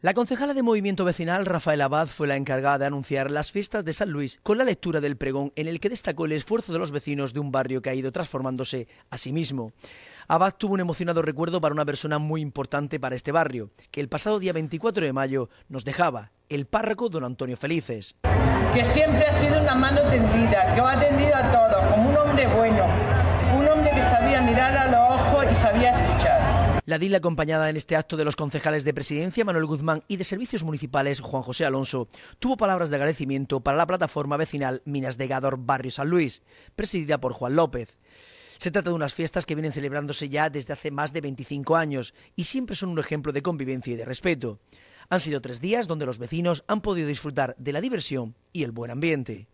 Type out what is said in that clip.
La concejala de Movimiento Vecinal, Rafael Abad, fue la encargada de anunciar las fiestas de San Luis con la lectura del pregón en el que destacó el esfuerzo de los vecinos de un barrio que ha ido transformándose a sí mismo. Abad tuvo un emocionado recuerdo para una persona muy importante para este barrio, que el pasado día 24 de mayo nos dejaba, el párroco don Antonio Felices. Que siempre ha sido una mano tendida, que ha atendido a todos, como un hombre bueno, un hombre que sabía mirar a los ojos y sabía escuchar. La DIL acompañada en este acto de los concejales de Presidencia, Manuel Guzmán, y de Servicios Municipales, Juan José Alonso, tuvo palabras de agradecimiento para la plataforma vecinal Minas de Gador Barrio San Luis, presidida por Juan López. Se trata de unas fiestas que vienen celebrándose ya desde hace más de 25 años y siempre son un ejemplo de convivencia y de respeto. Han sido tres días donde los vecinos han podido disfrutar de la diversión y el buen ambiente.